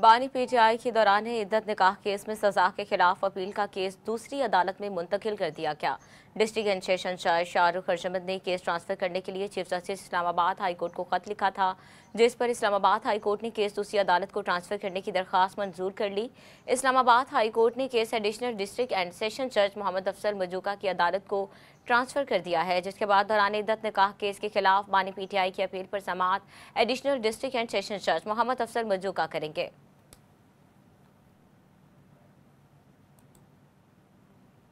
बानी पीटीआई के दौरान इद्दत निकाह केस में सजा के खिलाफ अपील का केस दूसरी अदालत में मुंतकिल कर दिया गया डिस्ट्रिक्ट एंड सेशन जज शाहरुख अर्जमद ने केस ट्रांसफर करने के लिए चीफ जस्टिस इस्लामाबाद हाईकोर्ट को खत लिखा था जिस पर इस्लामाबाद हाईकोर्ट ने केस दूसरी अदालत को ट्रांसफर करने की दरख्वास्त मंजूर कर ली इस्लामाबाद हाईकोर्ट ने case additional district and session जज मोहम्मद अफसर मजूका की अदालत को ट्रांसफर कर दिया है जिसके बाद दौरान इद्दत निकाह केस के खिलाफ बानी पीटीआई की अपील पर समात एडिशनल डिस्ट्रिक्ट एंड सेशन जज मोहम्मद अफसर मजूका करेंगे